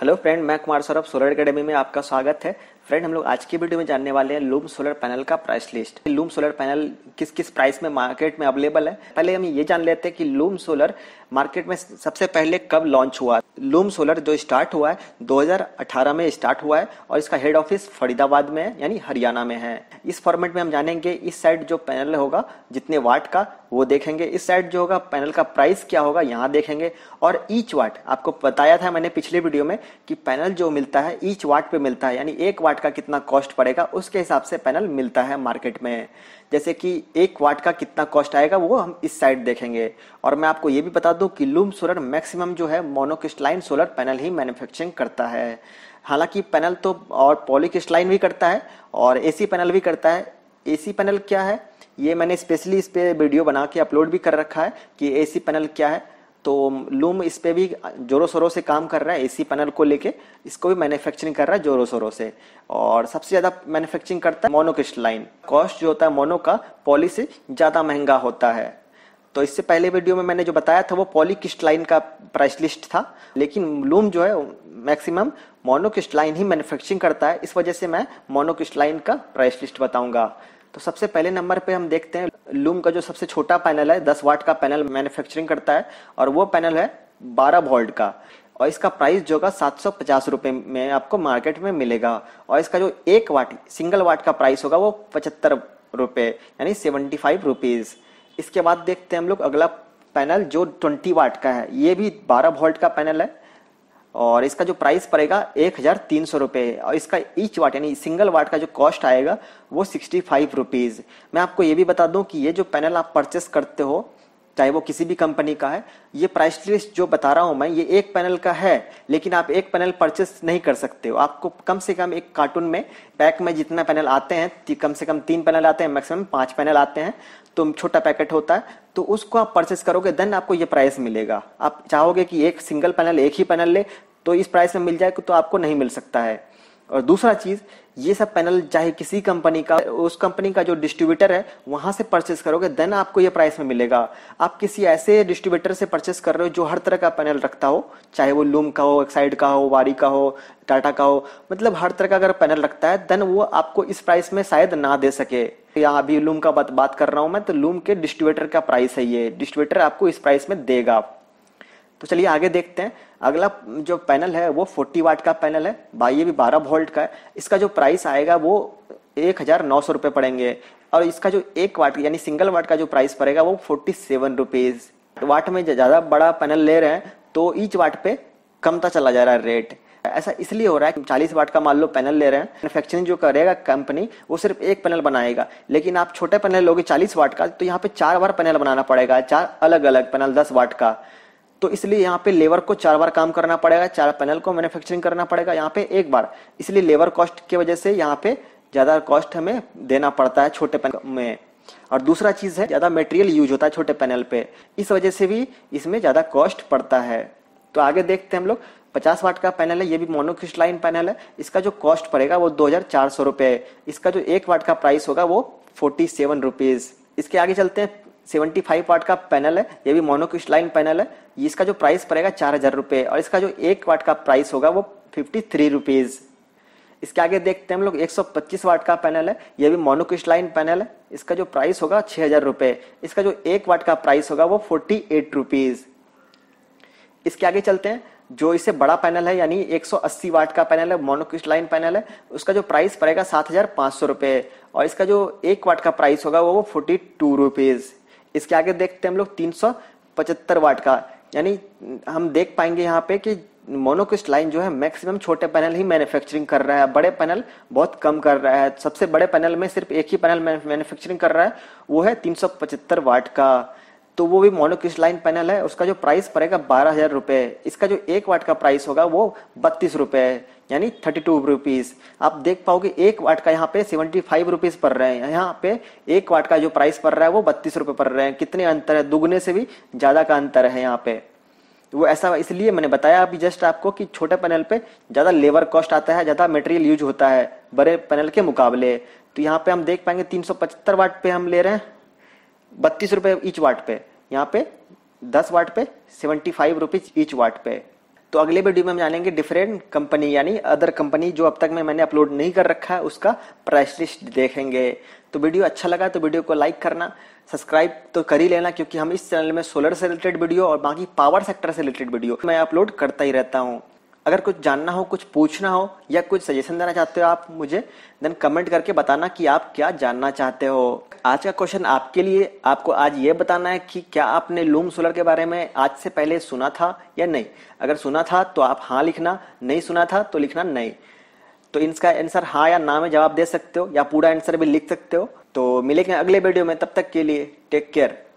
hello friend मैं Kumar Saurabh solar academy में आपका स्वागत है फ्रेंड हम लोग आज की वीडियो में जानने वाले हैं लूम सोलर पैनल का price list Loom solar panel किस किस प्राइस में मार्केट में अवेलेबल है पहले हम ये जान लेते हैं कि लूम सोलर मार्केट में सबसे पहले कब लॉन्च हुआ लूम सोलर जो स्टार्ट हुआ है 2018 में स्टार्ट हुआ है और इसका हेड ऑफिस फरीदाबाद में है यानी हरियाणा में है इस फॉर्मेट में हम जानेंगे इस साइड जो पैनल होगा जितने वाट का वो देखेंगे इस साइड जो होगा पैनल का प्राइस क्या होगा यहाँ देखेंगे और ईच वाट आपको बताया था मैंने पिछले वीडियो में कि पैनल जो मिलता है ईच वाट पे मिलता है यानी एक वाट का कितना कॉस्ट पड़ेगा उसके हिसाब से पैनल मिलता है मार्केट में जैसे कि एक वाट का कितना कॉस्ट आएगा वो हम इस साइड देखेंगे और मैं आपको ये भी बता दूँ कि लूम सोलर मैक्सिमम जो है मोनोक्रिस्टलाइन सोलर पैनल ही मैन्युफैक्चरिंग करता है हालांकि पैनल तो और पॉलिक्रिस्टलाइन भी करता है और एसी पैनल भी करता है एसी पैनल क्या है ये मैंने स्पेशली इस पर वीडियो बना के अपलोड भी कर रखा है कि एसी पैनल क्या है तो लूम इस पर भी जोरों शोरों से काम कर रहा है एसी पैनल को लेके इसको भी मैन्युफैक्चरिंग कर रहा है जोरों शोरों से और सबसे ज़्यादा मैन्युफैक्चरिंग करता है मोनोक्रिस्टलाइन कॉस्ट जो होता है मोनो का पॉली से ज़्यादा महंगा होता है तो इससे पहले वीडियो में मैंने जो बताया था वो पॉलीक्रिस्टलाइन का प्राइस लिस्ट था लेकिन लूम जो है मैक्सिमम मोनोक्रिस्टलाइन ही मैन्युफैक्चरिंग करता है इस वजह से मैं मोनोक्रिस्टलाइन का प्राइस लिस्ट बताऊंगा तो सबसे पहले नंबर पे हम देखते हैं लूम का जो सबसे छोटा पैनल है दस वाट का पैनल मैन्युफैक्चरिंग करता है और वो पैनल है बारह वोल्ट का और इसका प्राइस जो होगा सात सौ पचास रुपए में आपको मार्केट में मिलेगा और इसका जो एक वाट सिंगल वाट का प्राइस होगा वो पचहत्तर रुपये यानी सेवेंटी फाइव रुपीज़ इसके बाद देखते हैं हम लोग अगला पैनल जो ट्वेंटी वाट का है ये भी बारह वोल्ट का पैनल है और इसका जो प्राइस पड़ेगा एक हज़ार तीन सौ रुपये और इसका ईच वाट यानी सिंगल वाट का जो कॉस्ट आएगा वो सिक्सटी फाइव रुपीज़ मैं आपको ये भी बता दूं कि ये जो पैनल आप परचेस करते हो चाहे वो किसी भी कंपनी का है ये प्राइस लिस्ट जो बता रहा हूँ मैं ये एक पैनल का है लेकिन आप एक पैनल परचेस नहीं कर सकते हो आपको कम से कम एक कार्टून में पैक में जितना पैनल आते हैं कम से कम तीन पैनल आते हैं मैक्सिमम पाँच पैनल आते हैं तो छोटा पैकेट होता है तो उसको आप परचेस करोगे देन आपको ये प्राइस मिलेगा आप चाहोगे कि एक सिंगल पैनल एक ही पैनल ले तो इस प्राइस में मिल जाए तो आपको नहीं मिल सकता है और दूसरा चीज ये सब पैनल चाहे किसी कंपनी का उस कंपनी का जो डिस्ट्रीब्यूटर है वहां से परचेस करोगे देन आपको ये प्राइस में मिलेगा आप किसी ऐसे डिस्ट्रीब्यूटर से परचेस कर रहे हो जो हर तरह का पैनल रखता हो चाहे वो लूम का हो एक्साइड का हो वारी का हो टाटा का हो मतलब हर तरह का अगर पैनल रखता है देन वो आपको इस प्राइस में शायद ना दे सके या अभी लूम का बात बात कर रहा हूँ मैं तो लूम के डिस्ट्रीब्यूटर का प्राइस है ये डिस्ट्रीब्यूटर आपको इस प्राइस में देगा तो चलिए आगे देखते हैं अगला जो पैनल है वो 40 वाट का पैनल है भाई ये भी 12 वोल्ट का है इसका जो प्राइस आएगा वो एक हज़ार नौ सौ रुपये पड़ेंगे और इसका जो एक वाट यानी सिंगल वाट का जो प्राइस पड़ेगा वो फोर्टी सेवन रुपीज़ तो वाट में ज़्यादा बड़ा पैनल ले रहे हैं तो ईच वाट पे कमता चला जा रहा है रेट ऐसा इसलिए हो रहा है कि 40 वाट का मान लो पैनल ले रहे हैं मैनुफैक्चरिंग जो करेगा कंपनी वो सिर्फ एक पैनल बनाएगा लेकिन आप छोटे पैनल लोगे चालीस वाट का तो यहाँ पे चार बार पैनल बनाना पड़ेगा चार अलग अलग पैनल दस वाट का तो इसलिए यहाँ पे लेबर को चार बार काम करना पड़ेगा चार पैनल को मैन्युफैक्चरिंग करना पड़ेगा यहाँ पे एक बार इसलिए लेबर कॉस्ट की वजह से यहाँ पे ज्यादा कॉस्ट हमें देना पड़ता है छोटे पैनल में और दूसरा चीज है ज्यादा मेटेरियल यूज होता है छोटे पैनल पे इस वजह से भी इसमें ज्यादा कॉस्ट पड़ता है तो आगे देखते हैं हम लोग 50 वाट का पैनल है ये भी मोनोक्रिस्टलाइन पैनल है इसका जो कॉस्ट पड़ेगा वो दो हजार है इसका जो एक वाट का प्राइस होगा वो फोर्टी सेवन रुपीज इसके आगे चलते हैं सेवेंटी फाइव वाट का पैनल है ये भी मोनोक्रिस्टलाइन पैनल है इसका जो प्राइस पड़ेगा चार हज़ार रुपये और इसका जो एक वाट का प्राइस होगा वो फिफ्टी थ्री रुपीज़ इसके आगे देखते हैं हम लोग एक सौ पच्चीस वाट का पैनल है यह भी मोनोक्रिस्टलाइन पैनल है इसका जो प्राइस होगा छः हज़ार रुपये इसका जो एक वाट का प्राइस होगा वो फोर्टी एट रुपीज़ इसके आगे चलते हैं जो इससे बड़ा पैनल है यानी 180 वाट का पैनल है मोनोक्रिस्टलाइन पैनल है उसका जो प्राइस पड़ेगा सात हज़ार पाँच सौ रुपये और इसका जो एक वाट का प्राइस होगा वो वो फोर्टी टू रुपीज़ इसके आगे देखते हैं हम लोग तीन वाट का यानी हम देख पाएंगे यहाँ पे कि मोनोक्रिस्ट लाइन जो है मैक्सिमम छोटे पैनल ही मैन्युफैक्चरिंग कर रहा है बड़े पैनल बहुत कम कर रहा है सबसे बड़े पैनल में सिर्फ एक ही पैनल मैन्युफैक्चरिंग कर रहा है वो है तीन वाट का तो वो भी मोनोक्रिस्ट लाइन पैनल है उसका जो प्राइस पड़ेगा बारह हजार रुपये इसका जो एक वाट का प्राइस होगा वो बत्तीस रुपये यानी थर्टी टू रुपीज आप देख पाओगे एक वाट का यहाँ पे सेवेंटी फाइव रुपीज पर रहे हैं यहाँ पे एक वाट का जो प्राइस पड़ रहा है वो बत्तीस रुपए पड़ रहे हैं कितने अंतर है दुगने से भी ज्यादा का अंतर है यहाँ पे वो ऐसा इसलिए मैंने बताया अभी जस्ट आपको कि छोटे पैनल पे ज्यादा लेबर कॉस्ट आता है ज्यादा मटेरियल यूज होता है बड़े पैनल के मुकाबले तो यहाँ पे हम देख पाएंगे तीन सौ पचहत्तर वाट पे हम ले रहे हैं बत्तीस रुपए ईच वाट पे यहाँ पे दस वाट पे seventy five rupees each watt पे तो अगले वीडियो में हम जानेंगे डिफरेंट कंपनी यानी अदर कंपनी जो अब तक में मैंने अपलोड नहीं कर रखा है उसका प्राइस लिस्ट देखेंगे तो वीडियो अच्छा लगा तो वीडियो को लाइक करना सब्सक्राइब तो कर ही लेना क्योंकि हम इस चैनल में सोलर से रिलेटेड वीडियो और बाकी पावर सेक्टर से रिलेटेड वीडियो मैं अपलोड करता ही रहता हूँ अगर कुछ जानना हो कुछ पूछना हो या कुछ सजेशन देना चाहते हो आप मुझे देन कमेंट करके बताना कि आप क्या जानना चाहते हो आज का क्वेश्चन आपके लिए आपको आज ये बताना है कि क्या आपने लूम सोलर के बारे में आज से पहले सुना था या नहीं अगर सुना था तो आप हाँ लिखना नहीं सुना था तो लिखना नहीं तो इसका आंसर हाँ या ना में जवाब दे सकते हो या पूरा आंसर भी लिख सकते हो तो मिलेंगे अगले वीडियो में तब तक के लिए टेक केयर